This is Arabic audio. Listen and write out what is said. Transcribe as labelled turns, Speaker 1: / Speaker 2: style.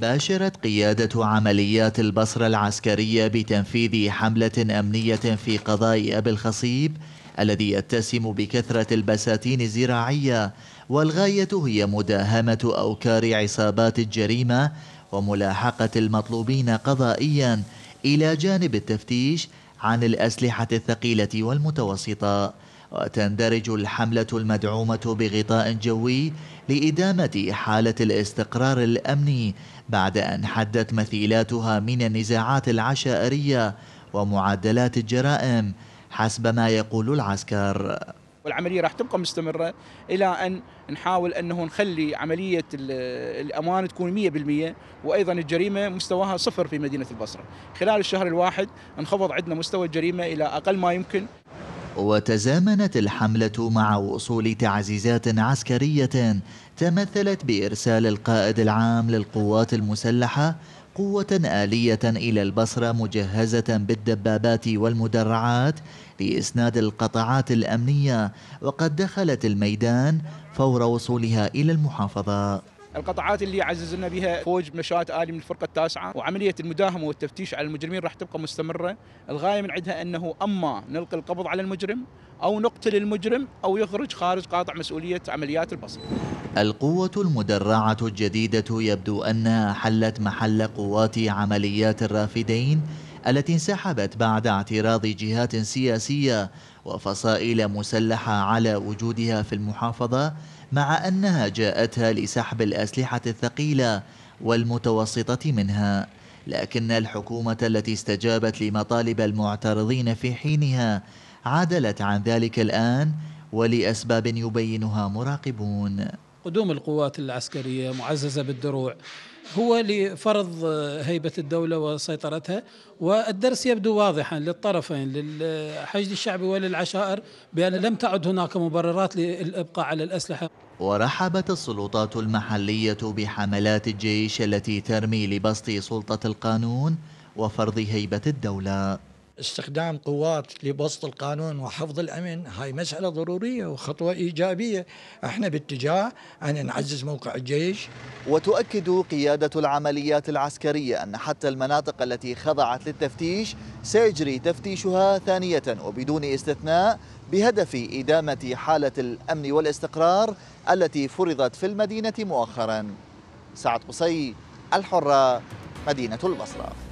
Speaker 1: باشرت قيادة عمليات البصرة العسكرية بتنفيذ حملة أمنية في قضاء أبي الخصيب الذي يتسم بكثرة البساتين الزراعية والغاية هي مداهمة أوكار عصابات الجريمة وملاحقة المطلوبين قضائيا إلى جانب التفتيش عن الأسلحة الثقيلة والمتوسطة وتندرج الحملة المدعومة بغطاء جوي لإدامة حالة الاستقرار الأمني بعد أن حدت مثيلاتها من النزاعات العشائرية ومعدلات الجرائم حسب ما يقول العسكر
Speaker 2: والعملية راح تبقى مستمرة إلى أن نحاول أنه نخلي عملية الأمان تكون 100% وأيضا الجريمة مستواها صفر في مدينة البصرة خلال الشهر الواحد انخفض عندنا مستوى الجريمة إلى أقل ما يمكن
Speaker 1: وتزامنت الحملة مع وصول تعزيزات عسكرية تمثلت بإرسال القائد العام للقوات المسلحة قوة آلية إلى البصرة مجهزة بالدبابات والمدرعات لإسناد القطاعات الأمنية وقد دخلت الميدان فور وصولها إلى المحافظة
Speaker 2: القطعات اللي عززنا بها فوج نشاط آلي من الفرقة التاسعة وعملية المداهمة والتفتيش على المجرمين راح تبقى مستمرة الغاية من عندها أنه أما نلقي القبض على المجرم أو نقتل المجرم أو يخرج خارج قاطع مسؤولية عمليات البصر
Speaker 1: القوة المدرعة الجديدة يبدو أنها حلت محل قوات عمليات الرافدين التي انسحبت بعد اعتراض جهات سياسية وفصائل مسلحة على وجودها في المحافظة مع أنها جاءتها لسحب الأسلحة الثقيلة والمتوسطة منها لكن الحكومة التي استجابت لمطالب المعترضين في حينها عدلت عن ذلك الآن ولأسباب يبينها مراقبون
Speaker 2: قدوم القوات العسكريه معززه بالدروع هو لفرض هيبه الدوله وسيطرتها والدرس يبدو واضحا للطرفين للحشد الشعبي وللعشائر بان لم تعد هناك مبررات للابقاء على الاسلحه
Speaker 1: ورحبت السلطات المحليه بحملات الجيش التي ترمي لبسط سلطه القانون وفرض هيبه الدوله استخدام قوات لبسط القانون وحفظ الامن هاي مساله ضروريه وخطوه ايجابيه احنا باتجاه ان نعزز موقع الجيش وتؤكد قياده العمليات العسكريه ان حتى المناطق التي خضعت للتفتيش سيجري تفتيشها ثانيه وبدون استثناء بهدف ادامه حاله الامن والاستقرار التي فرضت في المدينه مؤخرا سعد قصي الحره مدينه البصره